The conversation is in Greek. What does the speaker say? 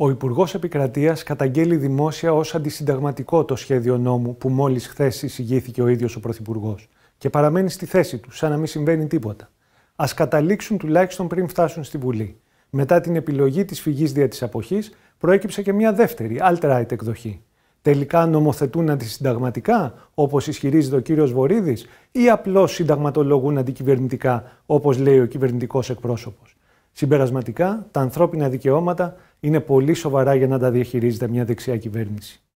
Ο Υπουργός Επικρατείας καταγγέλει δημόσια ως αντισυνταγματικό το σχέδιο νόμου που μόλις χθες εισηγήθηκε ο ίδιος ο Πρωθυπουργός και παραμένει στη θέση του, σαν να μην συμβαίνει τίποτα. Ας καταλήξουν τουλάχιστον πριν φτάσουν στη Βουλή. Μετά την επιλογή της φυγής δια της αποχής, προέκυψε και μια δεύτερη, alt-right εκδοχή. Τελικά νομοθετούν αντισυνταγματικά, όπως ισχυρίζεται ο κύριος Βορύδης, ή απλώς συνταγματολογούν αντικυβερνητικά, όπως λέει ο κυβερνητικός εκπρόσωπος. Συμπερασματικά, τα ανθρώπινα δικαιώματα είναι πολύ σοβαρά για να τα διαχειρίζεται μια δεξιά κυβέρνηση.